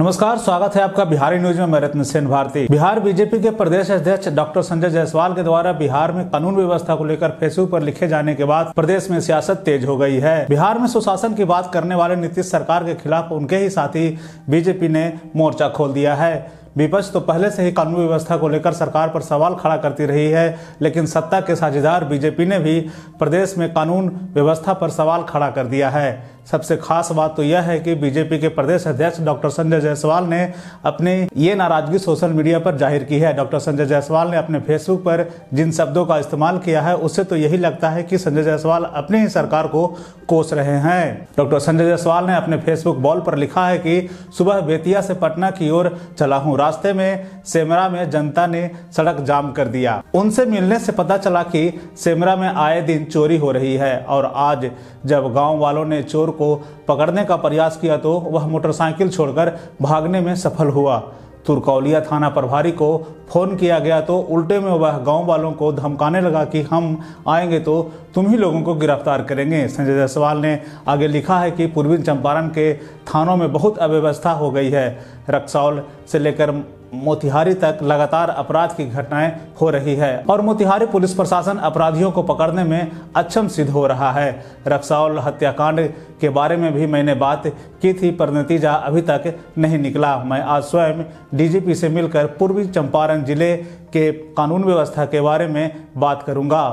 नमस्कार स्वागत है आपका बिहारी न्यूज में मैं रत्न सेन भारती बिहार बीजेपी के प्रदेश अध्यक्ष डॉक्टर संजय जायसवाल के द्वारा बिहार में कानून व्यवस्था को लेकर फेसबुक पर लिखे जाने के बाद प्रदेश में सियासत तेज हो गई है बिहार में सुशासन की बात करने वाले नीतीश सरकार के खिलाफ उनके ही साथी बीजेपी ने मोर्चा खोल दिया है विपक्ष तो पहले से ही कानून व्यवस्था को लेकर सरकार पर सवाल खड़ा करती रही है लेकिन सत्ता के साझेदार बीजेपी ने भी प्रदेश में कानून व्यवस्था पर सवाल खड़ा कर दिया है सबसे खास बात तो यह है कि बीजेपी के प्रदेश अध्यक्ष डॉक्टर संजय जायसवाल ने अपनी ये नाराजगी सोशल मीडिया पर जाहिर की है डॉक्टर संजय जायसवाल ने अपने फेसबुक पर जिन शब्दों का इस्तेमाल किया है उससे तो यही लगता है कि संजय जायसवाल अपनी ही सरकार को कोस रहे हैं डॉक्टर संजय जायसवाल ने अपने फेसबुक बॉल पर लिखा है कि सुबह बेतिया से पटना की ओर चला हूँ रास्ते में सेमरा में जनता ने सड़क जाम कर दिया उनसे मिलने से पता चला कि सेमरा में आए दिन चोरी हो रही है और आज जब गांव वालों ने चोर को पकड़ने का प्रयास किया तो वह मोटरसाइकिल छोड़कर भागने में सफल हुआ तुरकौलिया थाना प्रभारी को फ़ोन किया गया तो उल्टे में वह गांव वालों को धमकाने लगा कि हम आएंगे तो तुम ही लोगों को गिरफ्तार करेंगे संजय जायसवाल ने आगे लिखा है कि पूर्वी चंपारण के थानों में बहुत अव्यवस्था हो गई है रक्सौल से लेकर मोतिहारी तक लगातार अपराध की घटनाएं हो रही है और मोतिहारी पुलिस प्रशासन अपराधियों को पकड़ने में अक्षम सिद्ध हो रहा है रक्सौल हत्याकांड के बारे में भी मैंने बात की थी पर नतीजा अभी तक नहीं निकला मैं आज स्वयं डीजीपी से मिलकर पूर्वी चंपारण जिले के कानून व्यवस्था के बारे में बात करूंगा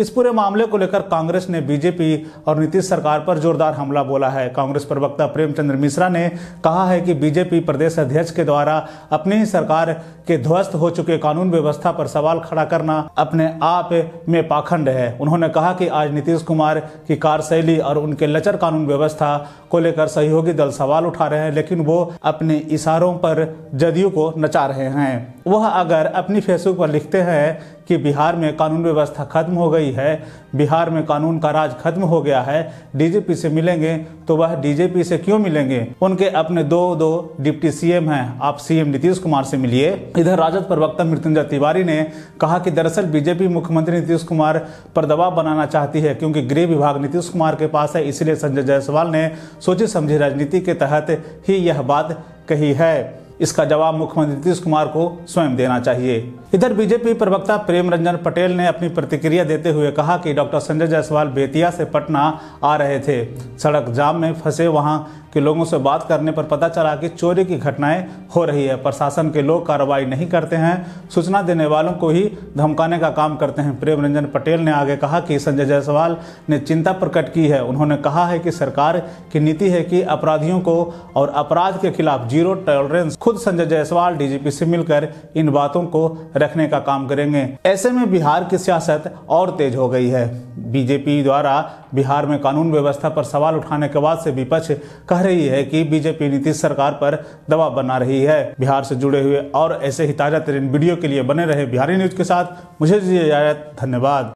इस पूरे मामले को लेकर कांग्रेस ने बीजेपी और नीतीश सरकार पर जोरदार हमला बोला है कांग्रेस प्रवक्ता प्रेमचंद्र मिश्रा ने कहा है कि बीजेपी प्रदेश अध्यक्ष के द्वारा अपनी ही सरकार के ध्वस्त हो चुके कानून व्यवस्था पर सवाल खड़ा करना अपने आप में पाखंड है उन्होंने कहा कि आज नीतीश कुमार की कार्यशैली और उनके लचर कानून व्यवस्था को लेकर सहयोगी दल सवाल उठा रहे हैं लेकिन वो अपने इशारों पर जदयू को नचा रहे हैं वह अगर अपनी फेसबुक पर लिखते हैं कि बिहार में कानून व्यवस्था खत्म हो गई है बिहार में कानून का राज खत्म हो गया है डीजीपी से मिलेंगे तो वह डीजीपी से क्यों मिलेंगे उनके अपने दो दो डिप्टी सीएम हैं आप सीएम नीतीश कुमार से मिलिए इधर राजद प्रवक्ता मृत्युंजय तिवारी ने कहा कि दरअसल बीजेपी मुख्यमंत्री नीतीश कुमार पर दबाव बनाना चाहती है क्योंकि गृह विभाग नीतीश कुमार के पास है इसलिए संजय जायसवाल ने सोची समझी राजनीति के तहत ही यह बात कही है इसका जवाब मुख्यमंत्री नीतीश कुमार को स्वयं देना चाहिए इधर बीजेपी प्रवक्ता प्रेम रंजन पटेल ने अपनी प्रतिक्रिया देते हुए कहा कि डॉक्टर संजय जायसवाल बेतिया से पटना आ रहे थे सड़क जाम में फंसे वहां के लोगों से बात करने पर पता चला कि चोरी की घटनाएं हो रही है प्रशासन के लोग कार्रवाई नहीं करते हैं सूचना देने वालों को ही धमकाने का काम करते हैं प्रेम रंजन पटेल ने आगे कहा कि संजय जायसवाल ने चिंता प्रकट की है उन्होंने कहा है कि सरकार की नीति है कि अपराधियों को और अपराध के खिलाफ जीरो टॉलरेंस खुद संजय जायसवाल डीजीपी से मिलकर इन बातों को रखने का काम करेंगे ऐसे में बिहार की सियासत और तेज हो गई है बीजेपी द्वारा बिहार में कानून व्यवस्था पर सवाल उठाने के बाद से विपक्ष कह रही है कि बीजेपी नीतीश सरकार पर दबाव बना रही है बिहार से जुड़े हुए और ऐसे ही ताजा तरीन वीडियो के लिए बने रहे बिहारी न्यूज के साथ मुझे इजाजत धन्यवाद